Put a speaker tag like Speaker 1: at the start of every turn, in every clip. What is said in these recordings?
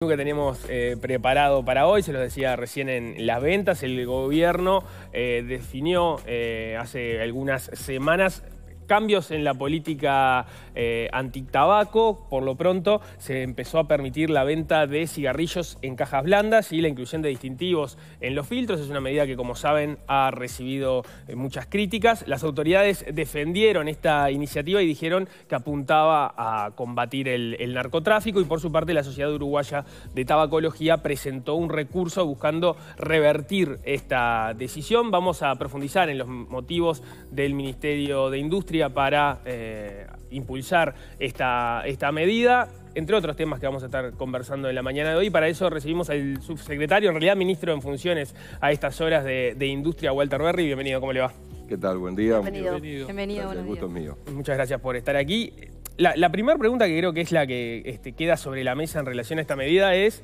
Speaker 1: Lo que tenemos eh, preparado para hoy, se lo decía recién en las ventas, el gobierno eh, definió eh, hace algunas semanas cambios en la política eh, antitabaco, por lo pronto se empezó a permitir la venta de cigarrillos en cajas blandas y la inclusión de distintivos en los filtros. Es una medida que, como saben, ha recibido eh, muchas críticas. Las autoridades defendieron esta iniciativa y dijeron que apuntaba a combatir el, el narcotráfico y, por su parte, la Sociedad Uruguaya de Tabacología presentó un recurso buscando revertir esta decisión. Vamos a profundizar en los motivos del Ministerio de Industria para eh, impulsar esta, esta medida entre otros temas que vamos a estar conversando en la mañana de hoy. Para eso recibimos al subsecretario, en realidad ministro en funciones a estas horas de, Industria, Walter Berry. Bienvenido, ¿cómo le va?
Speaker 2: ¿Qué tal? Buen día. Bienvenido. Bienvenido. gusto mío.
Speaker 1: Muchas gracias por estar aquí. La, primera pregunta que creo que es la que este, queda sobre la mesa en relación a esta medida es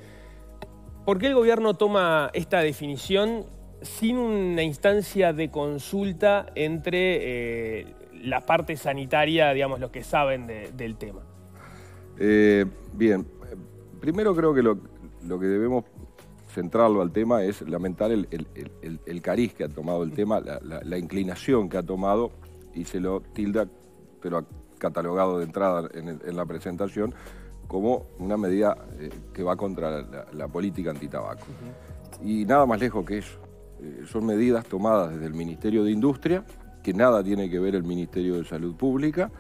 Speaker 1: ¿por qué el gobierno toma esta definición sin una instancia de consulta entre eh, la parte sanitaria, digamos, los que saben del tema?
Speaker 2: Eh, bien, primero creo que lo, que debemos centrarlo al tema es lamentar el, cariz que ha tomado el tema, la, inclinación que ha tomado y se lo tilda, pero ha catalogado de entrada en, la presentación, como una medida eh, que va contra la, política antitabaco. Y nada más lejos que eso. Eh, son medidas tomadas desde el Ministerio de Industria, que nada tiene que ver el Ministerio de Salud Pública,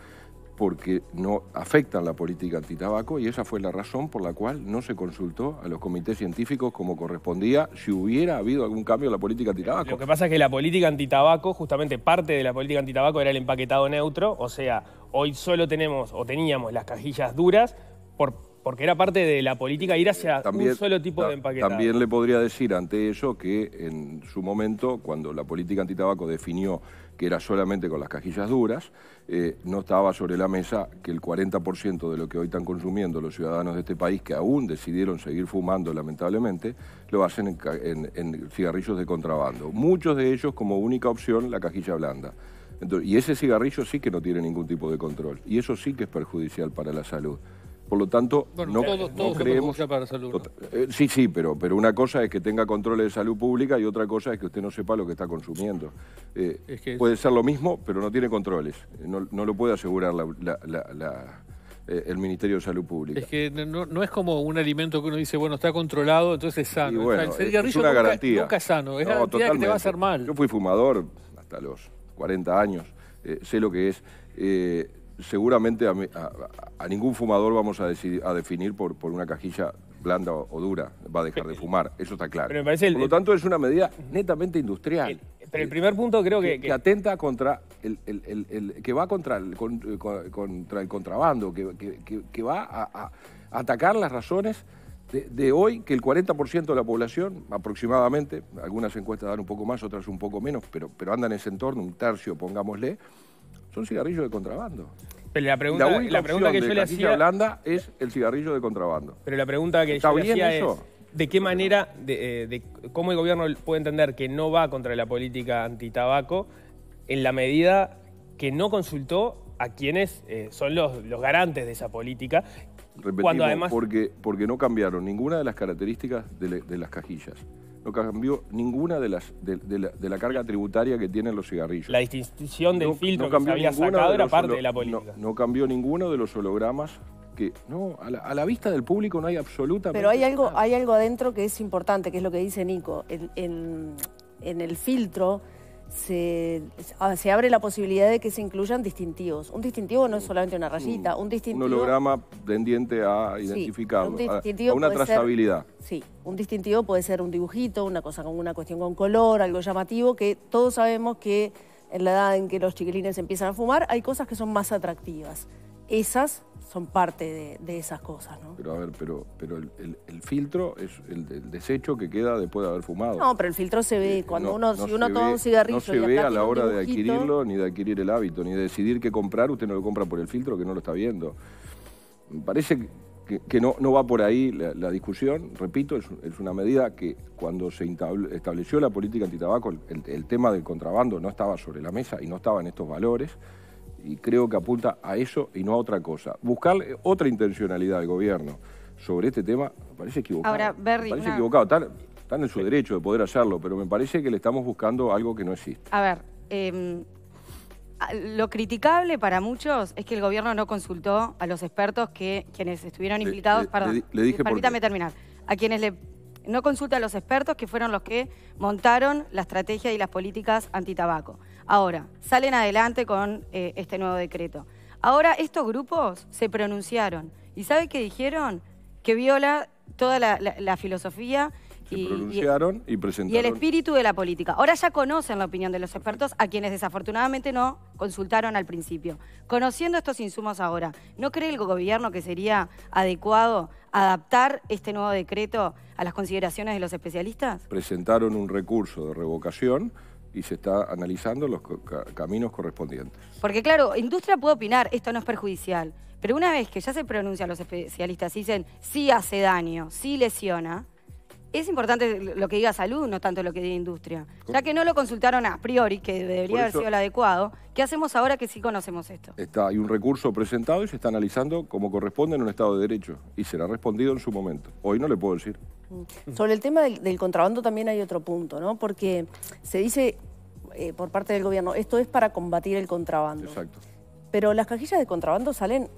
Speaker 2: porque no afectan la política antitabaco y esa fue la razón por la cual no se consultó a los comités científicos como correspondía si hubiera habido algún cambio en la política antitabaco. Lo que pasa es
Speaker 1: que la política antitabaco, justamente parte de la política antitabaco era el empaquetado neutro, o sea, hoy solo tenemos o teníamos las cajillas duras por porque era parte de la política ir hacia un solo tipo de empaquetado. También le
Speaker 2: podría decir ante eso que en su momento, cuando la política antitabaco definió que era solamente con las cajillas duras, eh, no estaba sobre la mesa que el 40% de lo que hoy están consumiendo los ciudadanos de este país, que aún decidieron seguir fumando lamentablemente, lo hacen en, cigarrillos de contrabando. Muchos de ellos como única opción la cajilla blanda. y ese cigarrillo sí que no tiene ningún tipo de control. Y eso sí que es perjudicial para la salud. Por lo tanto, no, todos, no creemos...
Speaker 3: Para salud,
Speaker 2: eh, sí, sí, pero, pero una cosa es que tenga controles de salud pública y otra cosa es que usted no sepa lo que está consumiendo. Eh, puede ser lo mismo, pero no tiene controles. Eh, no, lo puede asegurar el Ministerio de Salud Pública. Es
Speaker 3: que no, es como un alimento que uno dice, bueno, está controlado, entonces es sano. es una garantía. es sano, es no, que te va a hacer
Speaker 2: mal. Yo fui fumador hasta los 40 años, sé lo que es seguramente a, ningún fumador vamos a, decidir, a definir por, por una cajilla blanda o, dura, va a dejar de fumar, eso está claro. por lo tanto es una medida netamente industrial. pero el primer punto creo que... Que, atenta contra el, que va contra el, contra el contrabando, que, que, va a, atacar las razones de, hoy que el 40% de la población, aproximadamente, algunas encuestas dan un poco más, otras un poco menos, pero, pero andan en ese entorno, un tercio, pongámosle, son cigarrillos de contrabando.
Speaker 1: Pero la pregunta, la que yo le hacía.
Speaker 2: Holanda es el cigarrillo de contrabando.
Speaker 1: Pero la pregunta que yo le hacía es: ¿de qué manera, eh, cómo el gobierno puede entender que no va contra la política antitabaco en la medida que no consultó a quienes eh, son los, garantes de esa política? además...
Speaker 2: porque, no cambiaron ninguna de las características de las cajillas no cambió ninguna de las de, la, carga tributaria que tienen los cigarrillos. La
Speaker 1: distinción del filtro que se había sacado era parte de la
Speaker 2: política. No, cambió ninguno de los hologramas que no a la, vista del público no hay absolutamente Pero hay algo
Speaker 4: hay algo adentro que es importante, que es lo que dice Nico, en el filtro Ah, se, abre la posibilidad de que se incluyan distintivos. Un distintivo no es solamente una rayita, un distintivo... Un holograma
Speaker 2: pendiente a identificar, a, una trazabilidad.
Speaker 4: sí, un distintivo puede ser un dibujito, una cosa con una cuestión con color, algo llamativo, que todos sabemos que en la edad en que los chiquilines empiezan a fumar, hay cosas que son más atractivas esas son parte de, esas cosas, ¿no?
Speaker 2: Pero a ver, pero, el, filtro es el, desecho que queda después de haber fumado. No,
Speaker 4: pero el filtro se ve. Eh, cuando uno, si uno toma un cigarrillo. No se ve a la hora de adquirirlo,
Speaker 2: ni de adquirir el hábito, ni de decidir qué comprar, usted no lo compra por el filtro que no lo está viendo. Me parece que no, va por ahí la, discusión, repito, es, una medida que cuando se estableció la política antitabaco, el, el, tema del contrabando no estaba sobre la mesa y no estaba en estos valores y creo que apunta a eso y no a otra cosa. Buscar eh, otra intencionalidad del gobierno sobre este tema me parece equivocado. Ahora, me parece equivocado. Están, en su derecho de poder hacerlo, pero me parece que le estamos buscando algo que no existe.
Speaker 5: A ver, em, lo criticable para muchos es que el gobierno no consultó a los expertos que quienes estuvieron implicados. para. le, perdón, permítame terminar. A quienes le no consulta a los expertos que fueron los que montaron la estrategia y las políticas antitabaco. Ahora, salen adelante con eh, este nuevo decreto. Ahora, estos grupos se pronunciaron. ¿Y sabe qué dijeron? Que viola toda la, filosofía y, Y el espíritu de la política. Ahora ya conocen la opinión de los expertos, a quienes desafortunadamente no consultaron al principio. Conociendo estos insumos ahora, ¿no cree el gobierno que sería adecuado adaptar este nuevo decreto a las consideraciones de los especialistas?
Speaker 2: Presentaron un recurso de revocación y se está analizando los caminos correspondientes.
Speaker 5: Porque claro, industria puede opinar, esto no es perjudicial, pero una vez que ya se pronuncian los especialistas y dicen sí hace daño, sí lesiona, es importante lo que diga salud, no tanto lo que diga industria. Ya que no lo consultaron a priori, que debería haber sido lo adecuado, ¿qué hacemos ahora que sí conocemos esto?
Speaker 2: Está, hay un recurso presentado y se está analizando como corresponde en un Estado de Derecho y será respondido en su momento. Hoy no le puedo decir. Mm.
Speaker 4: Sobre el tema del, contrabando también hay otro punto, ¿no? Porque se dice eh, por parte del gobierno, esto es para combatir el contrabando. Exacto. Pero las cajillas de contrabando salen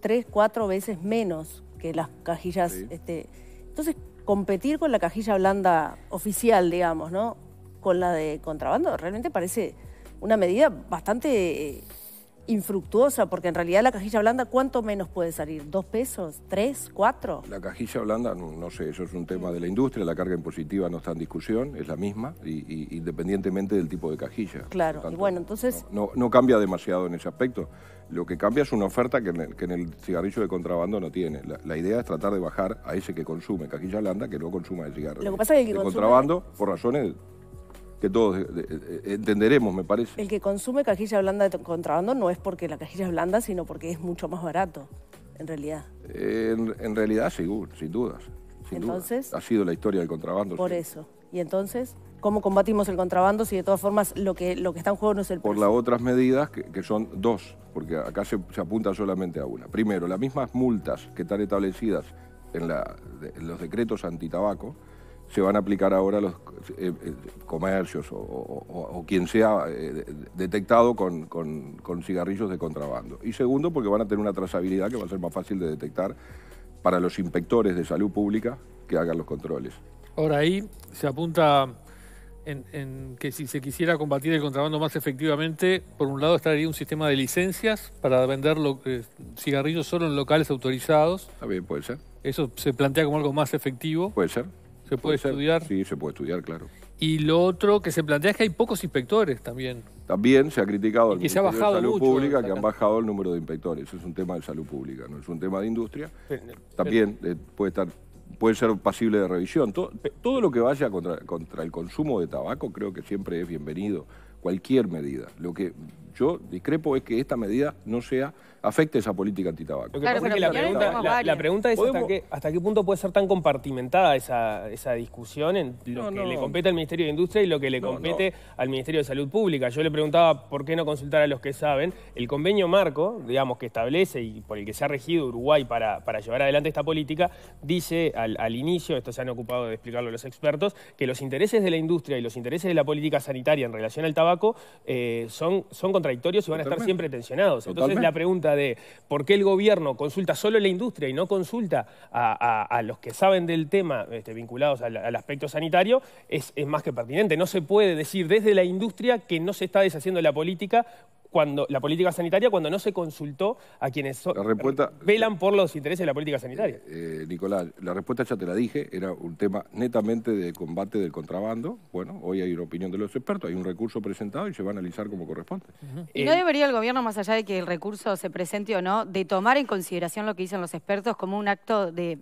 Speaker 4: tres, cuatro veces menos que las cajillas... Este, entonces, competir con la cajilla blanda oficial, digamos, ¿no? Con la de contrabando, realmente parece una medida bastante eh, infructuosa, porque en realidad la cajilla blanda, ¿cuánto menos puede salir? ¿Dos pesos? ¿Tres? ¿Cuatro? La
Speaker 2: cajilla blanda, no, sé, eso es un tema de la industria, la carga impositiva no está en discusión, es la misma, y, independientemente del tipo de cajilla. Claro, y bueno, entonces... No, cambia demasiado en ese aspecto. Lo que cambia es una oferta que en el, cigarrillo de contrabando no tiene. La, idea es tratar de bajar a ese que consume cajilla blanda, que no consuma el cigarrillo. Lo que pasa es que... El contrabando, por razones que todos eh, eh, eh, entenderemos, me parece.
Speaker 4: El que consume cajilla blanda de contrabando no es porque la cajilla es blanda, sino porque es mucho más barato, en realidad.
Speaker 2: en, realidad, seguro, sí, sin dudas. entonces. Ha sido la historia del contrabando. Por
Speaker 4: eso. ¿Y entonces? ¿Cómo combatimos el contrabando si de todas formas lo que, lo que está en juego no es el
Speaker 2: precio? Por las otras medidas, que, son dos, porque acá se, apunta solamente a una. Primero, las mismas multas que están establecidas en, la, en los decretos antitabaco, se van a aplicar ahora los eh, eh, comercios o, quien sea eh, detectado con, con, cigarrillos de contrabando. Y segundo, porque van a tener una trazabilidad que va a ser más fácil de detectar para los inspectores de salud pública que hagan los controles.
Speaker 3: Ahora ahí se apunta en, que si se quisiera combatir el contrabando más efectivamente, por un lado estaría un sistema de licencias para vender cigarrillos solo en locales autorizados. También puede ser. Eso se plantea como algo más efectivo.
Speaker 2: Puede ser se puede, estudiar. Sí, se puede estudiar, claro.
Speaker 3: Y lo otro que se plantea es que hay pocos inspectores también.
Speaker 2: También se ha criticado el de Salud Pública que han bajado el número de inspectores. Es un tema de salud pública, no es un tema de industria. también eh, puede estar puede ser pasible de revisión. Todo, todo lo que vaya contra, contra, el consumo de tabaco creo que siempre es bienvenido, cualquier medida. Lo que yo discrepo es que esta medida no sea afecte esa política antitabaco. la,
Speaker 1: pregunta, es hasta qué, punto puede ser tan compartimentada esa, discusión en lo que le compete al Ministerio de Industria y lo que le compete al Ministerio de Salud Pública. Yo le preguntaba por qué no consultar a los que saben. El convenio marco, digamos, que establece y por el que se ha regido Uruguay para, para llevar adelante esta política, dice al, inicio, esto se han ocupado de explicarlo los expertos, que los intereses de la industria y los intereses de la política sanitaria en relación al tabaco eh, son, son y van a estar siempre tensionados. Entonces la pregunta de por qué el gobierno consulta solo la industria y no consulta a, los que saben del tema este, vinculados al, aspecto sanitario es más que pertinente. No se puede decir desde la industria que no se está deshaciendo la política cuando, la política sanitaria cuando no se consultó a quienes velan por los intereses de la política sanitaria.
Speaker 2: Eh, eh, Nicolás, la respuesta ya te la dije, era un tema netamente de combate del contrabando. Bueno, hoy hay una opinión de los expertos, hay un recurso presentado y se va a analizar como corresponde.
Speaker 5: Eh, no debería el gobierno, más allá de que el recurso se presente o no, de tomar en consideración lo que dicen los expertos como un acto de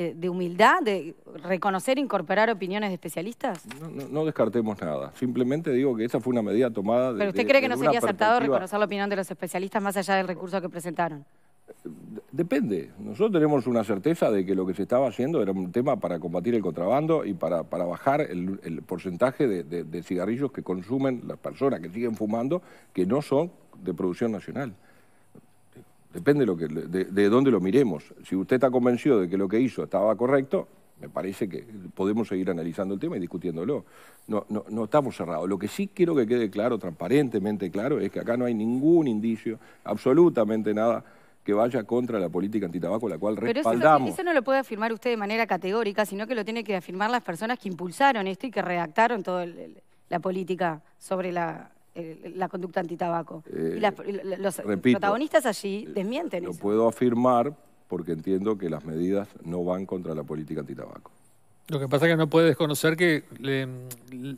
Speaker 5: eh, de humildad, de reconocer, e incorporar opiniones de especialistas?
Speaker 2: No, descartemos nada. Simplemente digo que esa fue una medida tomada... ¿Pero usted cree que no sería acertado reconocer
Speaker 5: la opinión de los especialistas más allá del recurso que presentaron?
Speaker 2: Depende. Nosotros tenemos una certeza de que lo que se estaba haciendo era un tema para combatir el contrabando y para, bajar el, porcentaje de cigarrillos que consumen las personas que siguen fumando, que no son de producción nacional. Depende de, lo que, dónde lo miremos. Si usted está convencido de que lo que hizo estaba correcto, me parece que podemos seguir analizando el tema y discutiéndolo. No, no, estamos cerrados. Lo que sí quiero que quede claro, transparentemente claro, es que acá no hay ningún indicio, absolutamente nada, que vaya contra la política antitabaco, la cual respaldamos. Pero eso,
Speaker 5: no lo puede afirmar usted de manera categórica, sino que lo tiene que afirmar las personas que impulsaron esto y que redactaron toda la política sobre la, la conducta antitabaco. y eh, los protagonistas allí eh, desmienten lo eso.
Speaker 2: puedo afirmar porque entiendo que las medidas no van contra la política antitabaco.
Speaker 3: Lo que pasa es que no puede desconocer que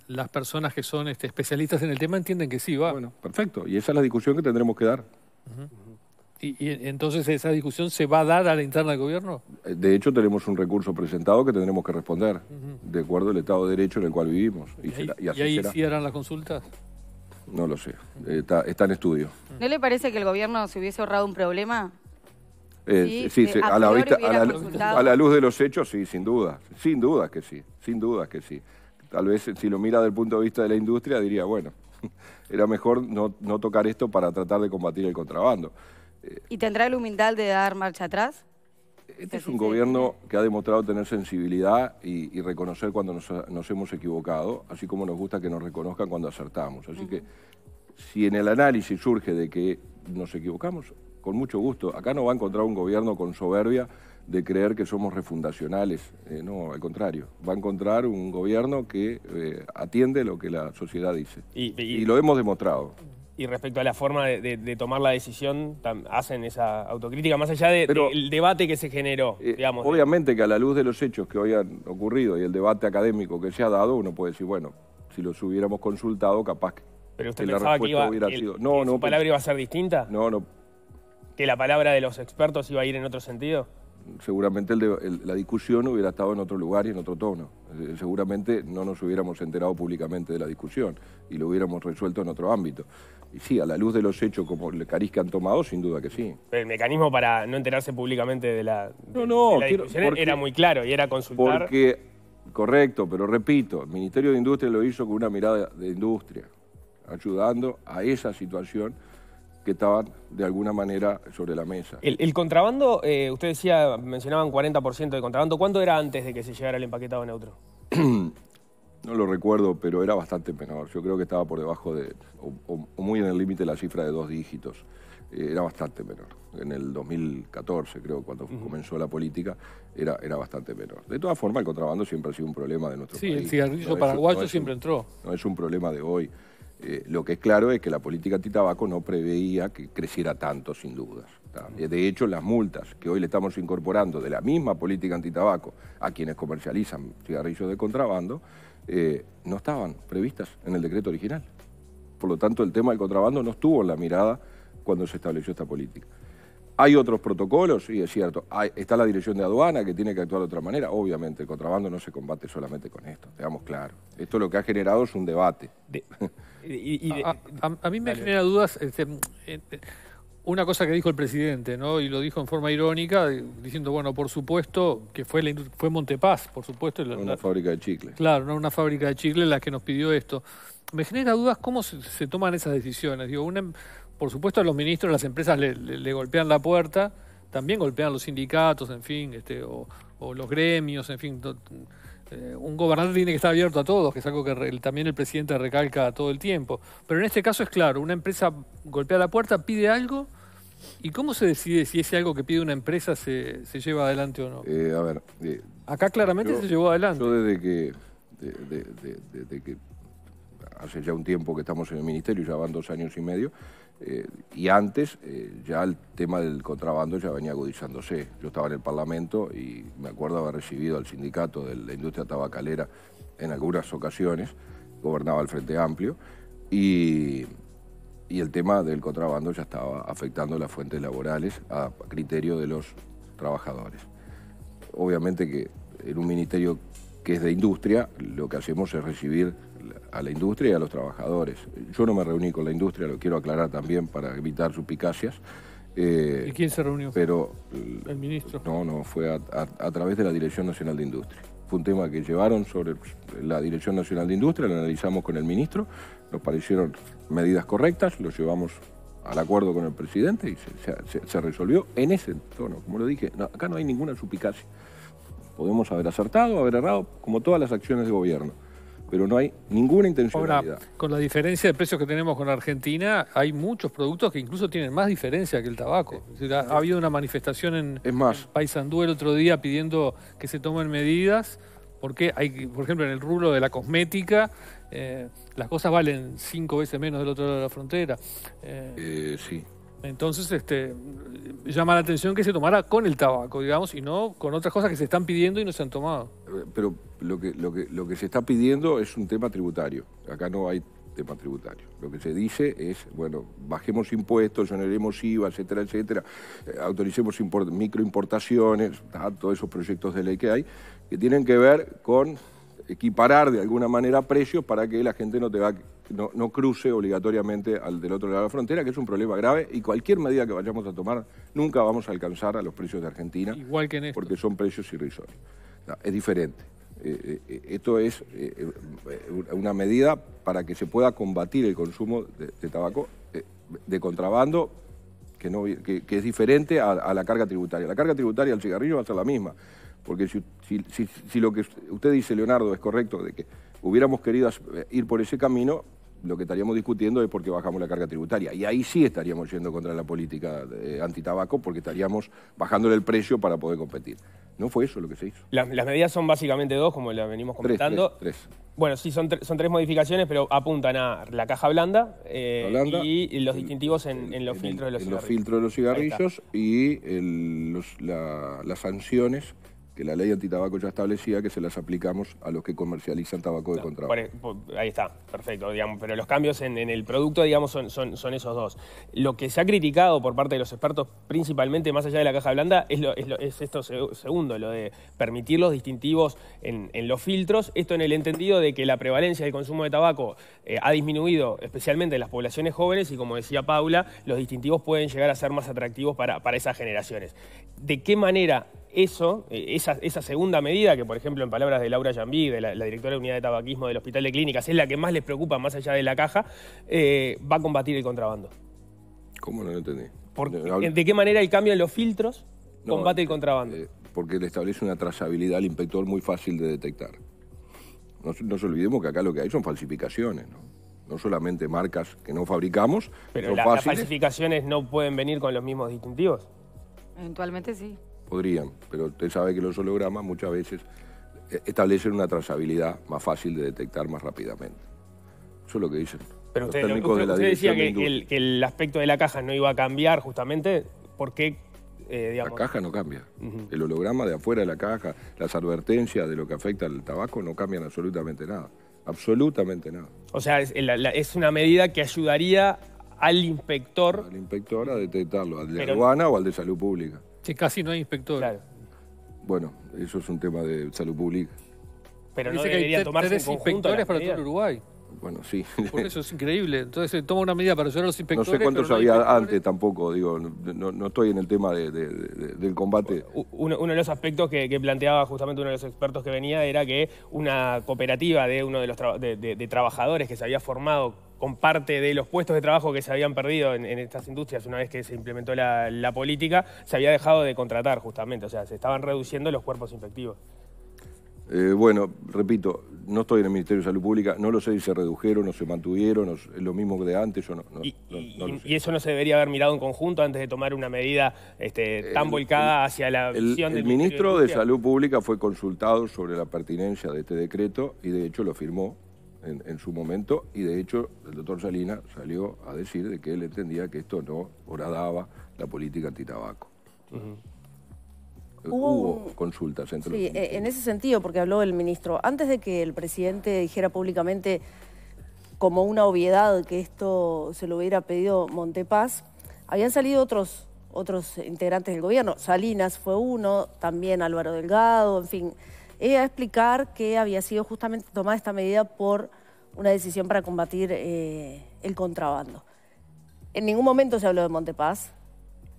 Speaker 3: las personas que son este, especialistas en el tema entienden que sí va. Bueno,
Speaker 2: perfecto. Y esa es la discusión que tendremos que dar.
Speaker 3: ¿Y, entonces esa discusión se va a dar a la interna del gobierno?
Speaker 2: Eh, de hecho, tenemos un recurso presentado que tendremos que responder, de acuerdo al Estado de Derecho en el cual vivimos. ¿Y, será, y ahí
Speaker 3: cierran las consultas?
Speaker 2: No lo sé. Está, en estudio.
Speaker 5: ¿No le parece que el gobierno se hubiese ahorrado un problema? Eh, sí, a, la vista,
Speaker 2: luz de los hechos, sí, sin duda. Sin duda que sí, sin duda que sí. Tal vez si lo mira desde el punto de vista de la industria, diría, bueno, era mejor no, tocar esto para tratar de combatir el contrabando.
Speaker 5: ¿Y tendrá el humildad de dar marcha atrás?
Speaker 2: Este es un gobierno que ha demostrado tener sensibilidad y, reconocer cuando nos, hemos equivocado, así como nos gusta que nos reconozcan cuando acertamos. Así que si en el análisis surge de que nos equivocamos, con mucho gusto. Acá no va a encontrar un gobierno con soberbia de creer que somos refundacionales. Eh, no, al contrario. Va a encontrar un gobierno que eh, atiende lo que la sociedad dice. y lo hemos demostrado
Speaker 1: y respecto a la forma de, tomar la decisión, hacen esa autocrítica, más allá del debate que se generó. Eh,
Speaker 2: obviamente que a la luz de los hechos que hoy han ocurrido y el debate académico que se ha dado, uno puede decir, bueno, si los hubiéramos consultado, capaz que...
Speaker 1: Pero usted pensaba que su palabra iba a ser distinta. No, no. Que la palabra de los expertos iba a ir en otro sentido
Speaker 2: seguramente la discusión hubiera estado en otro lugar y en otro tono. Eh, seguramente no nos hubiéramos enterado públicamente de la discusión y lo hubiéramos resuelto en otro ámbito. Y sí, a la luz de los hechos como el cariz que han tomado, sin duda que sí.
Speaker 1: el mecanismo para no enterarse públicamente de la, no, no, era muy claro y era consultar...
Speaker 2: Porque, correcto, pero repito, el Ministerio de Industria lo hizo con una mirada de industria, ayudando a esa situación que estaban de alguna manera sobre la mesa.
Speaker 1: El, contrabando, eh, usted decía, mencionaban 40% de contrabando. ¿Cuánto era antes de que se llegara el empaquetado neutro?
Speaker 2: no lo recuerdo, pero era bastante menor. Yo creo que estaba por debajo de, o, muy en el límite de la cifra de dos dígitos. Eh, era bastante menor. En el 2014, creo, cuando comenzó la política, era, era bastante menor. De todas formas, el contrabando siempre ha sido un problema de nuestro
Speaker 3: país. Sí, el cigarrillo paraguayo siempre entró.
Speaker 2: No es un problema de hoy. Eh, lo que es claro es que la política antitabaco no preveía que creciera tanto, sin dudas. De hecho, las multas que hoy le estamos incorporando de la misma política antitabaco a quienes comercializan cigarrillos de contrabando eh, no estaban previstas en el decreto original. Por lo tanto, el tema del contrabando no estuvo en la mirada cuando se estableció esta política. Hay otros protocolos, y es cierto, está la dirección de aduana que tiene que actuar de otra manera. Obviamente, el contrabando no se combate solamente con esto, digamos claro. Esto lo que ha generado es un debate.
Speaker 3: Ah, ah, a, mí me genera dudas este, este, una cosa que dijo el presidente, ¿no? y lo dijo en forma irónica, diciendo, bueno, por supuesto, que fue, fue Montepaz, por
Speaker 2: supuesto. una fábrica de chicle.
Speaker 3: Claro, no una fábrica de chicle la que nos pidió esto. Me genera dudas cómo se, se toman esas decisiones. Digo, una em-, por supuesto a los ministros las empresas le, golpean la puerta, también golpean los sindicatos, en fin, este, o, los gremios, en fin. Eh, un gobernante tiene que estar abierto a todos, que es algo que también el presidente recalca todo el tiempo. Pero en este caso es claro, una empresa golpea la puerta, pide algo, ¿y cómo se decide si ese algo que pide una empresa se, lleva adelante o no?
Speaker 2: Eh, a ver. Eh, Acá claramente se llevó adelante. desde que, desde que hace ya un tiempo que estamos en el Ministerio, ya van dos años y medio, eh, y antes eh, ya el tema del contrabando ya venía agudizándose. Yo estaba en el Parlamento y me acuerdo haber recibido al sindicato de la industria tabacalera en algunas ocasiones, gobernaba el Frente Amplio, y, y el tema del contrabando ya estaba afectando las fuentes laborales a criterio de los trabajadores. Obviamente que en un ministerio que es de industria, lo que hacemos es recibir a la industria y a los trabajadores. Yo no me reuní con la industria, lo quiero aclarar también para evitar supicacias. Eh, ¿Y quién se reunió? Pero, ¿El ministro? No, no, fue a, través de la Dirección Nacional de Industria. Fue un tema que llevaron sobre la Dirección Nacional de Industria, lo analizamos con el ministro, nos parecieron medidas correctas, lo llevamos al acuerdo con el presidente y se, resolvió en ese tono. Como lo dije, acá no hay ninguna supicacia. Podemos haber acertado, haber errado, como todas las acciones de gobierno pero no hay ninguna intencionalidad. Ahora,
Speaker 3: con la diferencia de precios que tenemos con Argentina, hay muchos productos que incluso tienen más diferencia que el tabaco. ha, habido una manifestación en, Paysandú el otro día pidiendo que se tomen medidas, porque hay, por ejemplo, en el rubro de la cosmética, eh, las cosas valen cinco veces menos del otro lado de la frontera. eh, eh sí. Entonces, este, llama la atención que se tomara con el tabaco, digamos, y no con otras cosas que se están pidiendo y no se han tomado.
Speaker 2: Eh, pero lo que, lo que, lo que se está pidiendo es un tema tributario. Acá no hay tema tributario. Lo que se dice es, bueno, bajemos impuestos, generemos IVA, etcétera, etcétera, eh, autoricemos microimportaciones, todos esos proyectos de ley que hay, que tienen que ver con equiparar de alguna manera precios para que la gente no te vaya no, cruce obligatoriamente al del otro lado de la frontera, que es un problema grave y cualquier medida que vayamos a tomar nunca vamos a alcanzar a los precios de Argentina. Igual que Porque son precios irrisorios. es diferente. Eh, eh, eh, esto es una medida para que se pueda combatir el consumo de, tabaco de contrabando que, no, es diferente a, la carga tributaria. La carga tributaria al cigarrillo va a ser la misma, porque si lo que usted dice, Leonardo, es correcto, de que hubiéramos querido ir por ese camino, lo que estaríamos discutiendo es por qué bajamos la carga tributaria. Y ahí sí estaríamos yendo contra la política anti eh, antitabaco porque estaríamos bajándole el precio para poder competir. No fue eso lo que se hizo.
Speaker 1: las medidas son básicamente dos, como las venimos comentando. Tres, Bueno, sí, son, son tres modificaciones, pero apuntan a la caja blanda, eh, y los distintivos en, los filtros de los en los filtros de los cigarrillos
Speaker 2: y las sanciones que la ley antitabaco ya establecía que se las aplicamos a los que comercializan tabaco de contrabando.
Speaker 1: Ahí está, perfecto, digamos, pero los cambios en, el producto, digamos, son, son, esos dos. Lo que se ha criticado por parte de los expertos, principalmente más allá de la caja blanda, es, es, esto segundo, lo de permitir los distintivos en, los filtros, esto en el entendido de que la prevalencia del consumo de tabaco eh, ha disminuido, especialmente en las poblaciones jóvenes, y como decía Paula, los distintivos pueden llegar a ser más atractivos para, para esas generaciones. ¿De qué manera eso, e, esa, segunda medida, que por ejemplo en palabras de Laura Yambí, de la, directora de unidad de tabaquismo del Hospital de Clínicas, es la que más les preocupa más allá de la caja, eh, va a combatir el contrabando.
Speaker 2: ¿Cómo no lo entendí?
Speaker 1: ¿De qué manera el cambio en los filtros combate el eh, contrabando? Eh,
Speaker 2: porque le establece una trazabilidad al inspector muy fácil de detectar. No, nos olvidemos que acá lo que hay son falsificaciones, ¿no? no solamente marcas que no fabricamos. Pero las
Speaker 1: falsificaciones no pueden venir con los mismos distintivos.
Speaker 5: Eventualmente sí
Speaker 2: podrían, pero usted sabe que los hologramas muchas veces eh, establecen una trazabilidad más fácil de detectar más rápidamente. Eso es lo que dicen.
Speaker 1: Pero usted, de usted decía que, el, aspecto de la caja no iba a cambiar justamente porque... qué? Eh, la caja no cambia. El
Speaker 2: holograma de afuera de la caja, las advertencias de lo que afecta al tabaco no cambian absolutamente nada. Absolutamente nada.
Speaker 1: O sea, es, es una medida que ayudaría al inspector... Al inspector a detectarlo, al de aduana o al de
Speaker 2: salud pública.
Speaker 1: Que casi no hay inspectores.
Speaker 2: Bueno, eso es un tema de salud pública.
Speaker 3: Pero no Dice tomarse tres inspectores para todo
Speaker 2: Uruguay. Bueno, sí. Por
Speaker 3: eso es increíble.
Speaker 1: Entonces se toma una medida para yo los inspectores. No sé cuántos había
Speaker 2: antes tampoco, digo, no, estoy en el tema del combate.
Speaker 1: Uno, de los aspectos que, planteaba justamente uno de los expertos que venía era que una cooperativa de uno de los de trabajadores que se había formado con parte de los puestos de trabajo que se habían perdido en, estas industrias una vez que se implementó la, política, se había dejado de contratar justamente, o sea, se estaban reduciendo los cuerpos infectivos.
Speaker 2: Eh, bueno, repito, no estoy en el Ministerio de Salud Pública, no lo sé si se redujeron o se mantuvieron, es lo mismo que de antes no. y,
Speaker 1: eso no se debería haber mirado en conjunto antes de tomar una medida este, tan volcada hacia la visión del El ministro de Salud
Speaker 2: Pública fue consultado sobre la pertinencia de este decreto y de hecho lo firmó en, su momento y de hecho el doctor Salinas salió a decir de que él entendía que esto no horadaba la política antitabaco.
Speaker 4: Hubo,
Speaker 2: consultas entre sí,
Speaker 4: e, en ese sentido, porque habló el ministro, antes de que el presidente dijera públicamente como una obviedad que esto se lo hubiera pedido Montepaz, habían salido otros, otros integrantes del gobierno. Salinas fue uno, también Álvaro Delgado, en fin y a explicar que había sido justamente tomada esta medida por una decisión para combatir eh, el contrabando. En ningún momento se habló de Montepaz,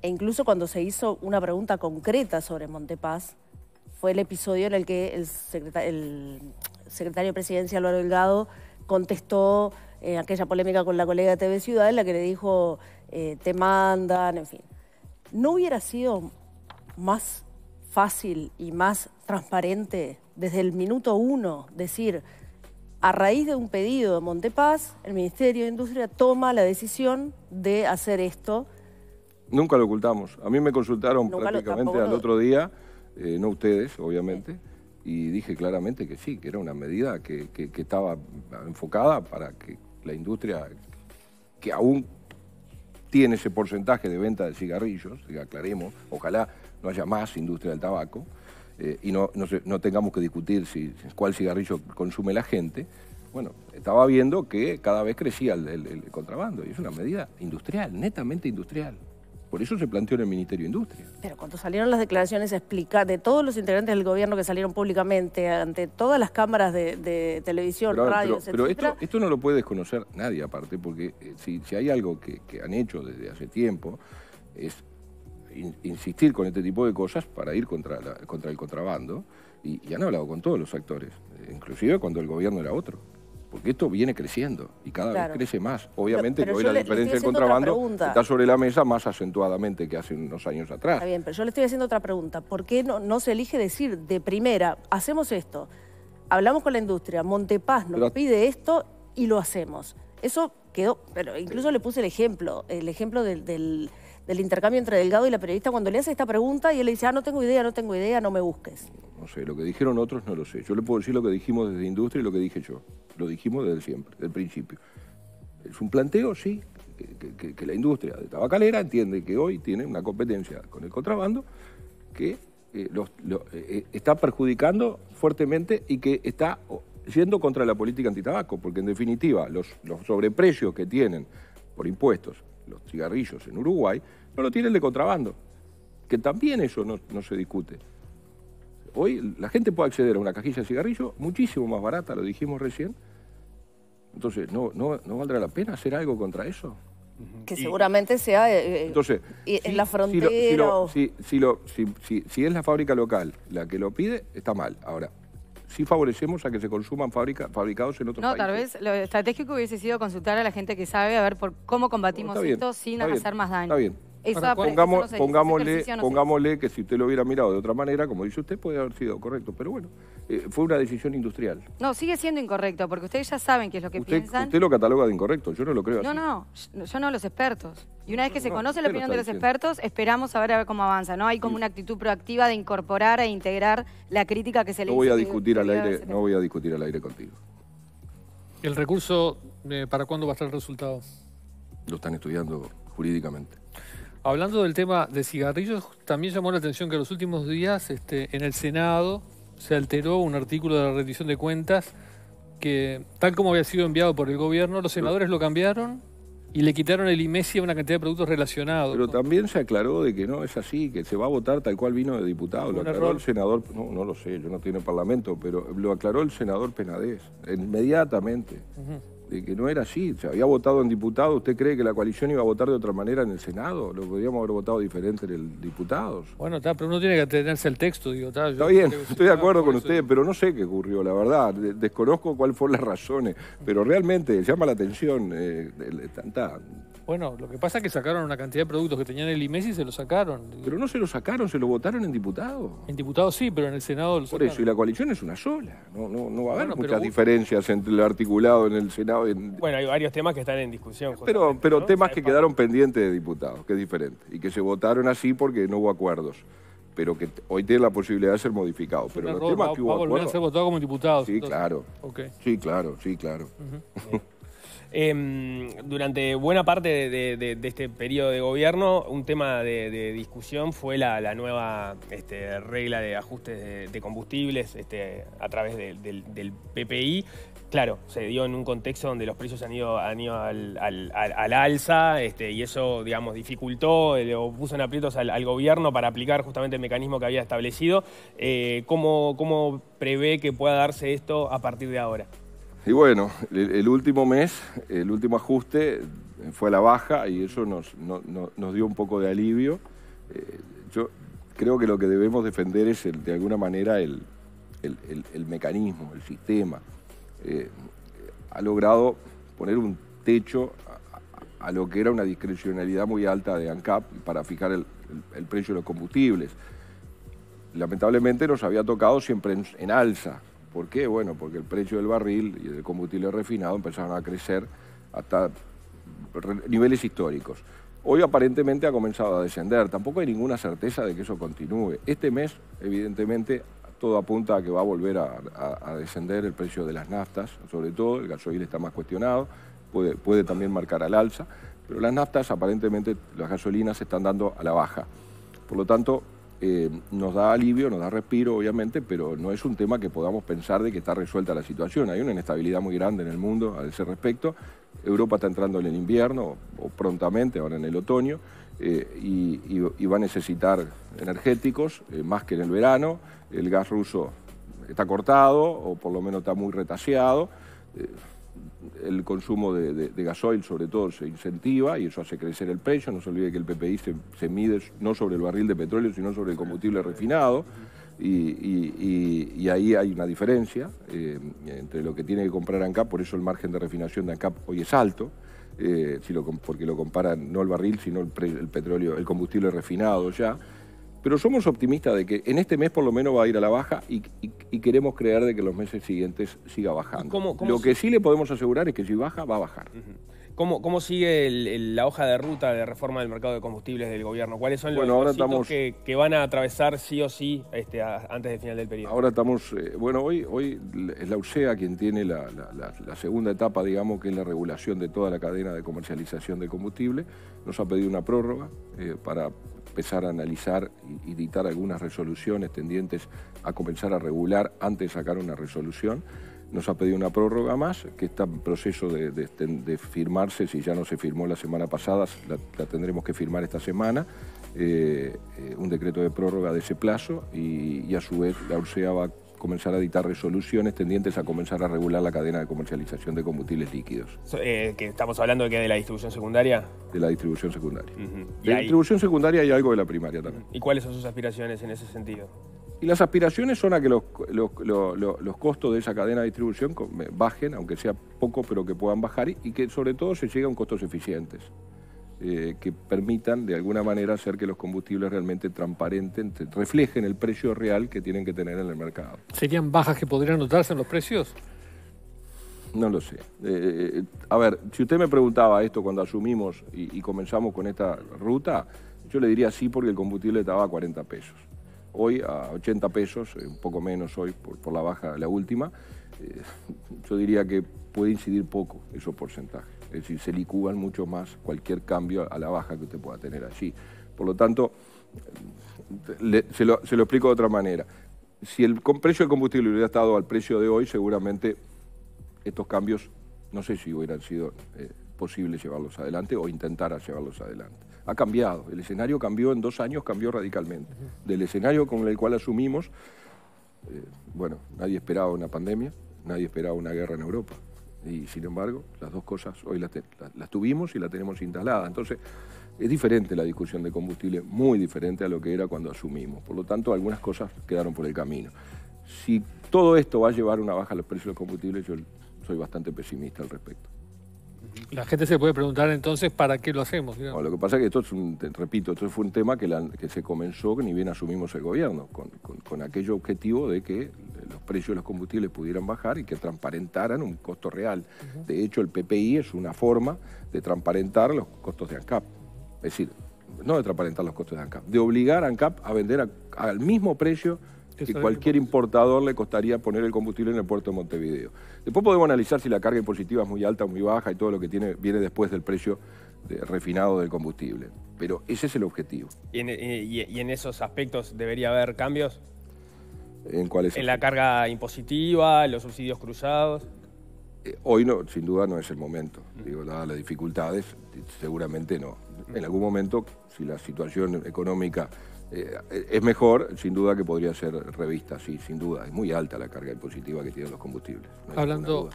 Speaker 4: e incluso cuando se hizo una pregunta concreta sobre Montepaz, fue el episodio en el que el, secretario, el de Presidencia, Álvaro Delgado, contestó eh, aquella polémica con la colega de TV Ciudad, en la que le dijo, eh, te mandan, en fin. ¿No hubiera sido más fácil y más transparente desde el minuto uno decir, a raíz de un pedido de Montepaz, el Ministerio de Industria toma la decisión de hacer esto.
Speaker 2: Nunca lo ocultamos. A mí me consultaron prácticamente al otro día, eh, no ustedes, obviamente, y dije claramente que sí, que era una medida que, que, que estaba enfocada para que la industria, que aún tiene ese porcentaje de venta de cigarrillos, aclaremos, ojalá no haya más industria del tabaco eh, y no, tengamos que discutir si, cuál cigarrillo consume la gente, bueno, estaba viendo que cada vez crecía el, contrabando y es una medida industrial, netamente industrial. Por eso se planteó en el Ministerio de
Speaker 4: Industria. Pero cuando salieron las declaraciones de todos los integrantes del gobierno que salieron públicamente ante todas las cámaras de, televisión, radio, radios, pero, esto,
Speaker 2: esto, no lo puede desconocer nadie aparte, porque eh, si, hay algo que, que, han hecho desde hace tiempo es insistir con este tipo de cosas para ir contra, contra el contrabando y, han hablado con todos los actores, eh, inclusive cuando el gobierno era otro. Porque esto viene creciendo y cada vez crece más. Obviamente que hoy la diferencia del contrabando está sobre la mesa más acentuadamente que hace unos años atrás.
Speaker 4: Está bien, pero yo le estoy haciendo otra pregunta. ¿Por qué no, no se elige decir de primera, hacemos esto? Hablamos con la industria, Montepaz nos pide esto y lo hacemos. Eso quedó, pero incluso le puse el ejemplo, el ejemplo del del intercambio entre Delgado y la periodista cuando le hace esta pregunta y él le dice, ah, no tengo idea, no tengo idea, no me busques?
Speaker 2: No sé, lo que dijeron otros no lo sé. Yo le puedo decir lo que dijimos desde industria y lo que dije yo. Lo dijimos desde siempre, desde el principio. Es un planteo, sí, que, la industria de tabacalera entiende que hoy tiene una competencia con el contrabando que eh, los, eh, eh, está perjudicando fuertemente y que está yendo contra la política antitabaco, porque en definitiva los, los sobreprecios que tienen por impuestos los cigarrillos en Uruguay no lo tiene el de contrabando, que también eso no, se discute. Hoy la gente puede acceder a una cajilla de cigarrillos muchísimo más barata, lo dijimos recién. Entonces, ¿no, no, no valdrá la pena hacer algo contra eso? Que seguramente
Speaker 4: sea eh, eh, entonces, en la frontera. Si, lo,
Speaker 2: si, si, es la fábrica local la que lo pide, está mal. Ahora, si favorecemos a que se consuman fabricados en otros No, tal vez
Speaker 5: lo estratégico hubiese sido consultar a la gente que sabe a ver por cómo combatimos esto sin hacer más daño. Está bien pongámosle,
Speaker 2: pongámosle que si usted lo hubiera mirado de otra manera, como dice usted, puede haber sido correcto. Pero bueno, eh, fue una decisión industrial.
Speaker 5: No, sigue siendo incorrecto, porque ustedes ya saben que es lo que piensan. Usted
Speaker 2: lo cataloga de incorrecto, yo no lo creo. así. no,
Speaker 5: no, yo no los expertos. Y una vez que se conoce la opinión de los expertos, esperamos ver a ver cómo avanza. ¿no? Hay como una actitud proactiva de incorporar e integrar la crítica que se le voy a discutir al
Speaker 2: No voy a discutir al aire contigo.
Speaker 3: ¿El recurso, eh, para cuándo va a estar el resultado?
Speaker 2: Lo están estudiando jurídicamente.
Speaker 3: Hablando del tema de cigarrillos, también llamó la atención que en los últimos días este, en el Senado se alteró un artículo de la rendición de cuentas que, tal como había sido enviado por el gobierno, los senadores lo cambiaron y le quitaron el
Speaker 2: IMESI a una cantidad de productos relacionados. Pero también se aclaró de que no es así, que se va a votar tal cual vino de diputado. Lo aclaró el senador, no, lo sé, yo no tiene parlamento, pero lo aclaró el senador Penadez inmediatamente que no era así. Se había votado en diputado. ¿Usted cree que la coalición iba a votar de otra manera en el Senado? Lo podríamos haber votado diferente en el diputados.
Speaker 3: Bueno, está, pero uno tiene que atenerse al texto. Digo, está, bien, estoy de acuerdo con usted,
Speaker 2: pero no sé qué ocurrió, la verdad. Desconozco cuáles fueron las razones, pero realmente llama la atención. Eh,
Speaker 3: bueno, lo que pasa es que sacaron una cantidad de productos que tenían el IMESI y se los sacaron.
Speaker 2: Pero no se los sacaron, se los votaron en diputados. En diputados sí, pero en el Senado Por eso, y la coalición es una sola.
Speaker 1: No, va a haber muchas diferencias
Speaker 2: entre lo articulado en el Senado.
Speaker 1: Bueno, hay varios temas que están en discusión. Pero, pero temas que
Speaker 2: quedaron pendientes de diputados, que es diferente. Y que se votaron así porque no hubo acuerdos pero que hoy tiene la posibilidad de ser modificado. Pero los temas que hubo. Va a volver a ser votado como diputado. Sí, claro. Sí, claro, sí, claro.
Speaker 1: Em, durante buena parte de, este periodo de gobierno, un tema de, discusión fue la, nueva este, regla de ajustes de, combustibles este, a través del, PPI. Claro, se dio en un contexto donde los precios han ido, al, alza este, y eso, digamos, dificultó eh, o puso en aprietos al, gobierno para aplicar justamente el mecanismo que había establecido. Eh, ¿Cómo prevé que pueda darse esto a partir de ahora?
Speaker 2: Y bueno, el, último mes, el último ajuste eh, fue a la baja y eso nos, dio un poco de alivio. Eh, yo creo que lo que debemos defender es, de alguna manera, el, mecanismo, el sistema. Eh, ha logrado poner un techo a, lo que era una discrecionalidad muy alta de ANCAP para fijar el, precio de los combustibles. Lamentablemente nos había tocado siempre en alza ¿Por qué? Bueno, porque el precio del barril y del combustible refinado empezaron a crecer hasta niveles históricos. Hoy aparentemente ha comenzado a descender, tampoco hay ninguna certeza de que eso continúe. Este mes, evidentemente, todo apunta a que va a volver a, descender el precio de las naftas, sobre todo, el gasoil está más cuestionado, puede, puede también marcar al alza, pero las naftas aparentemente, las gasolinas se están dando a la baja. Por lo tanto, eh, nos da alivio, nos da respiro, obviamente, pero no es un tema que podamos pensar de que está resuelta la situación. Hay una inestabilidad muy grande en el mundo a ese respecto. Europa está entrando en el invierno, o prontamente, ahora en el otoño, eh, y, va a necesitar energéticos, eh, más que en el verano. El gas ruso está cortado, o por lo menos está muy retaseado el consumo de, gasoil sobre todo se incentiva y eso hace crecer el precio. No se olvide que el PPI se, mide no sobre el barril de petróleo, sino sobre el combustible refinado. Y, ahí hay una diferencia eh, entre lo que tiene que comprar ANCAP, por eso el margen de refinación de ANCAP hoy es alto, eh, si porque lo comparan no el barril, sino el, el petróleo, el combustible refinado ya. Pero somos optimistas de que en este mes por lo menos va a ir a la baja y, queremos creer de que los meses siguientes siga bajando. lo que sí le podemos asegurar es que si baja, va a bajar.
Speaker 1: ¿Cómo, sigue la hoja de ruta de reforma del mercado de combustibles del gobierno? ¿Cuáles son los bueno, que, van a atravesar sí o sí este, antes del final del periodo?
Speaker 2: Ahora estamos, eh, bueno, hoy, hoy es la UCEA quien tiene la, segunda etapa, digamos, que es la regulación de toda la cadena de comercialización de combustible. Nos ha pedido una prórroga eh, para empezar a analizar y, editar algunas resoluciones tendientes a comenzar a regular antes de sacar una resolución nos ha pedido una prórroga más, que está en proceso de, firmarse, si ya no se firmó la semana pasada, la, tendremos que firmar esta semana, eh, eh, un decreto de prórroga de ese plazo y, a su vez la URSEA va comenzar a dictar resoluciones tendientes a comenzar a regular la cadena de comercialización de combustibles líquidos.
Speaker 1: Eh, que ¿Estamos hablando de que de la distribución secundaria?
Speaker 2: De la distribución secundaria. De la distribución secundaria y algo de la primaria también.
Speaker 1: ¿Y cuáles son sus aspiraciones en ese sentido?
Speaker 2: Y las aspiraciones son a que los, costos de esa cadena de distribución bajen, aunque sea poco, pero que puedan bajar y, que sobre todo se llegue a un costos eficientes. Eh, que permitan de alguna manera hacer que los combustibles realmente transparenten, reflejen el precio real que tienen que tener en el mercado.
Speaker 3: ¿Serían bajas que podrían notarse en los precios?
Speaker 2: No lo sé. Eh, eh, a ver, si usted me preguntaba esto cuando asumimos y, comenzamos con esta ruta, yo le diría sí porque el combustible estaba a 40 pesos. Hoy a 80 pesos, un poco menos hoy por, la baja, la última, yo diría que puede incidir poco esos porcentajes es decir, se licúan mucho más cualquier cambio a la baja que usted pueda tener allí. Por lo tanto, se, lo, se, explico de otra manera. Si el precio del combustible hubiera estado al precio de hoy, seguramente estos cambios, no sé si hubieran sido eh, posibles llevarlos adelante o intentar llevarlos adelante. Ha cambiado, el escenario cambió en dos años, cambió radicalmente. Del escenario con el cual asumimos, eh, bueno, nadie esperaba una pandemia, nadie esperaba una guerra en Europa. Y sin embargo, las dos cosas hoy las, tuvimos y las tenemos instaladas. Entonces, es diferente la discusión de combustible, muy diferente a lo que era cuando asumimos. Por lo tanto, algunas cosas quedaron por el camino. Si todo esto va a llevar a una baja de los precios del combustibles, yo soy bastante pesimista al respecto.
Speaker 3: La gente se puede preguntar entonces para qué lo hacemos. lo
Speaker 2: que pasa es que esto es un, repito, esto fue un tema que, se comenzó que ni bien asumimos el gobierno, con, con, aquello objetivo de que los precios de los combustibles pudieran bajar y que transparentaran un costo real. De hecho, el PPI es una forma de transparentar los costos de ANCAP. Es decir, no de transparentar los costos de ANCAP, de obligar a ANCAP a vender al mismo precio que cualquier importador le costaría poner el combustible en el puerto de Montevideo. Después podemos analizar si la carga impositiva es muy alta o muy baja y todo lo que tiene, viene después del precio refinado del combustible. Pero ese es el objetivo.
Speaker 1: ¿Y en, esos aspectos debería haber cambios?
Speaker 2: ¿En cuáles? En la
Speaker 1: carga impositiva, los subsidios cruzados.
Speaker 2: Eh, hoy no, sin duda no es el momento. Digo, dadas las dificultades, seguramente no. En algún momento, si la situación económica eh, es mejor, sin duda que podría ser revista, sí, sin duda. Es muy alta la carga impositiva que tienen los combustibles.
Speaker 3: Hablando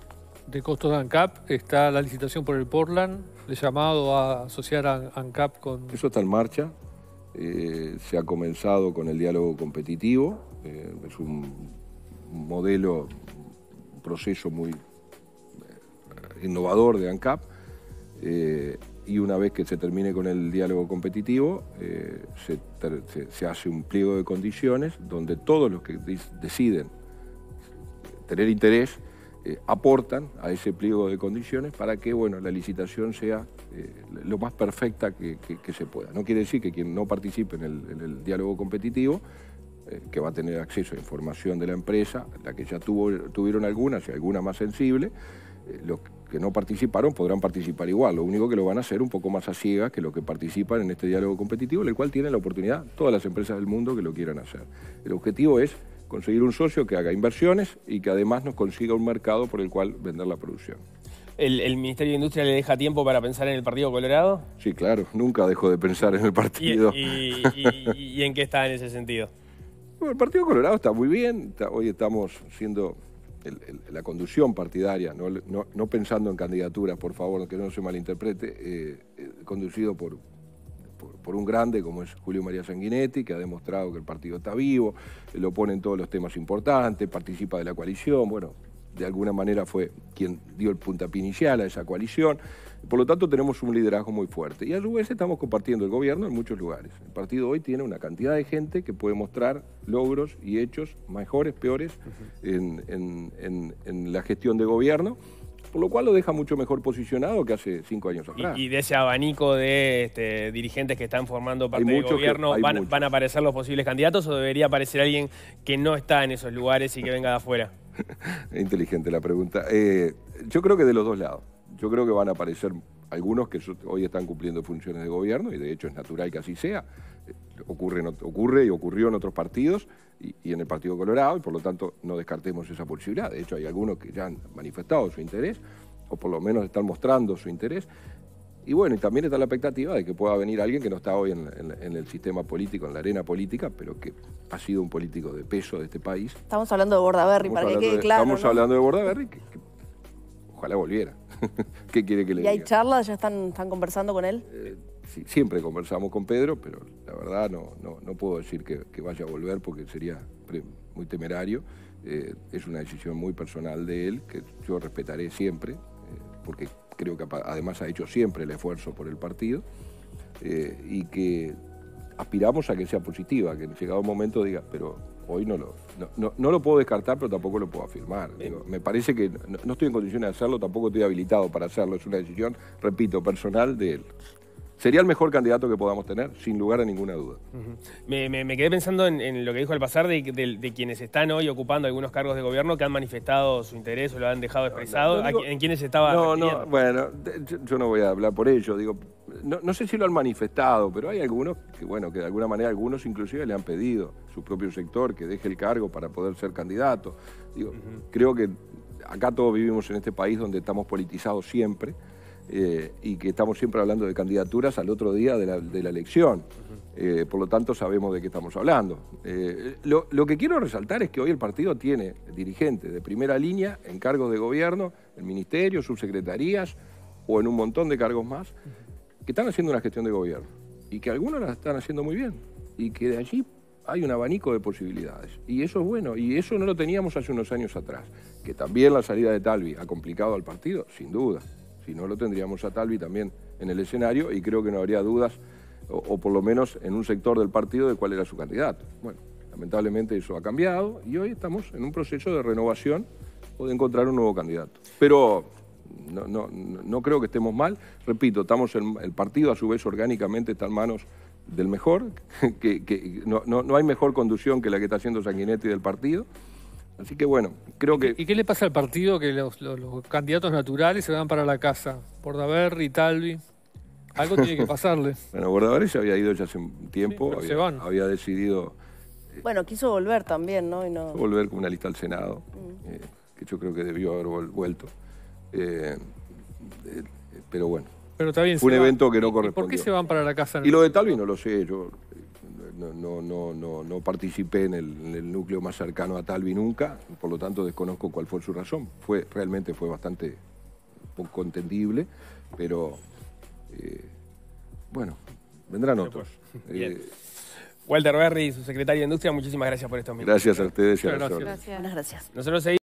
Speaker 3: de costos de ANCAP, está la licitación por el Portland, el llamado a asociar a ANCAP con...
Speaker 2: Eso está en marcha. Eh, se ha comenzado con el diálogo competitivo. es un modelo, un proceso muy innovador de ANCAP. Eh, y una vez que se termine con el diálogo competitivo, eh, se, hace un pliego de condiciones donde todos los que deciden tener interés eh, aportan a ese pliego de condiciones para que bueno, la licitación sea lo más perfecta que, se pueda. No quiere decir que quien no participe en el, diálogo competitivo, que va a tener acceso a información de la empresa, la que ya tuvo, tuvieron algunas y alguna más sensible, que no participaron podrán participar igual, lo único que lo van a hacer un poco más a ciegas que los que participan en este diálogo competitivo, el cual tiene la oportunidad todas las empresas del mundo que lo quieran hacer. El objetivo es conseguir un socio que haga inversiones y que además nos consiga un mercado por el cual vender la producción.
Speaker 1: ¿El, Ministerio de Industria le deja tiempo para pensar en el Partido Colorado?
Speaker 2: Sí, claro, nunca dejo de pensar en el partido. ¿Y, en qué
Speaker 1: está en ese sentido?
Speaker 2: el Partido Colorado está muy bien, hoy estamos siendo la conducción partidaria, no, pensando en candidaturas, por favor, que no se malinterprete, eh, eh, conducido por, por, por, un grande como es Julio María Sanguinetti, que ha demostrado que el partido está vivo, eh, lo pone en todos los temas importantes, participa de la coalición, bueno, de alguna manera fue quien dio el puntapié inicial a esa coalición. Por lo tanto, tenemos un liderazgo muy fuerte. Y a su vez estamos compartiendo el gobierno en muchos lugares. El partido hoy tiene una cantidad de gente que puede mostrar logros y hechos mejores, peores, en, la gestión de gobierno por lo cual lo deja mucho mejor posicionado que hace cinco años atrás.
Speaker 1: Y, de ese abanico de este, dirigentes que están formando parte del gobierno, van, a aparecer los posibles candidatos o debería aparecer alguien que no está en esos lugares y que venga de afuera?
Speaker 2: Inteligente la pregunta. Eh, yo creo que de los dos lados yo creo que van a aparecer algunos que hoy están cumpliendo funciones de gobierno y de hecho es natural que así sea. Ocurre, ocurre y ocurrió en otros partidos y, en el Partido Colorado y por lo tanto no descartemos esa posibilidad. De hecho hay algunos que ya han manifestado su interés o por lo menos están mostrando su interés. Y bueno, y también está la expectativa de que pueda venir alguien que no está hoy en, el sistema político, en la arena política, pero que ha sido un político de peso de este país.
Speaker 4: Estamos hablando de Bordaberry, estamos para que quede claro. estamos hablando
Speaker 2: de Bordaberry, que ojalá volviera. ¿Qué quiere que le diga? ¿Y hay
Speaker 4: charlas? ¿Ya están, están conversando con él? Eh,
Speaker 2: siempre conversamos con Pedro, pero la verdad no, no, puedo decir que, vaya a volver porque sería muy temerario. Eh, es una decisión muy personal de él que yo respetaré siempre, eh, porque creo que además ha hecho siempre el esfuerzo por el partido y que aspiramos a que sea positiva, que en llegado momento diga, pero hoy no lo, no, lo puedo descartar, pero tampoco lo puedo afirmar. me parece que no, estoy en condiciones de hacerlo, tampoco estoy habilitado para hacerlo. Es una decisión, repito, personal de él sería el mejor candidato que podamos tener, sin lugar a ninguna duda.
Speaker 1: me, quedé pensando en, lo que dijo al pasar de, quienes están hoy ocupando algunos cargos de gobierno que han manifestado su interés o lo han dejado expresado, en quienes estaba. No, no,
Speaker 2: bueno, yo, no voy a hablar por ello, digo, no, sé si lo han manifestado, pero hay algunos que, bueno, que de alguna manera algunos inclusive le han pedido su propio sector que deje el cargo para poder ser candidato. Digo, creo que acá todos vivimos en este país donde estamos politizados siempre eh, y que estamos siempre hablando de candidaturas al otro día de la, elección. Eh, por lo tanto, sabemos de qué estamos hablando. Eh, lo, lo, que quiero resaltar es que hoy el partido tiene dirigentes de primera línea en cargos de gobierno, en ministerios, subsecretarías o en un montón de cargos más, que están haciendo una gestión de gobierno y que algunos la están haciendo muy bien y que de allí hay un abanico de posibilidades. Y eso es bueno, y eso no lo teníamos hace unos años atrás, que también la salida de Talvi ha complicado al partido, sin duda. Si no, lo tendríamos a Talvi también en el escenario y creo que no habría dudas, o, por lo menos en un sector del partido, de cuál era su candidato. Bueno, lamentablemente eso ha cambiado y hoy estamos en un proceso de renovación o de encontrar un nuevo candidato. Pero no, creo que estemos mal. Repito, estamos el partido a su vez orgánicamente está en manos del mejor, que, no, no, hay mejor conducción que la que está haciendo Sanguinetti del partido. Así que bueno, creo que... ¿Y qué le
Speaker 3: pasa al partido que los, candidatos naturales se van para la casa? Bordaberry, Talvi.
Speaker 2: Algo tiene que pasarle. bueno, Bordaberry se había ido ya hace un tiempo, había, decidido...
Speaker 4: Eh, bueno, quiso volver también, ¿no?
Speaker 2: volver con una lista al Senado, mm. eh, que yo creo que debió haber vuelto. Eh, pero bueno. Pero está Fue un evento que no corresponde. ¿Por qué se van para la casa? Y lo de Talvi no lo sé, yo no, no, no, no participé en el, núcleo más cercano a Talvi nunca, por lo tanto desconozco cuál fue su razón. Fue, realmente fue bastante poco entendible, pero eh, bueno, vendrán otros.
Speaker 1: Pues, eh, Walter Berry, su secretario de Industria, muchísimas gracias por esto Gracias a ustedes y a Muchas Gracias. Nosotros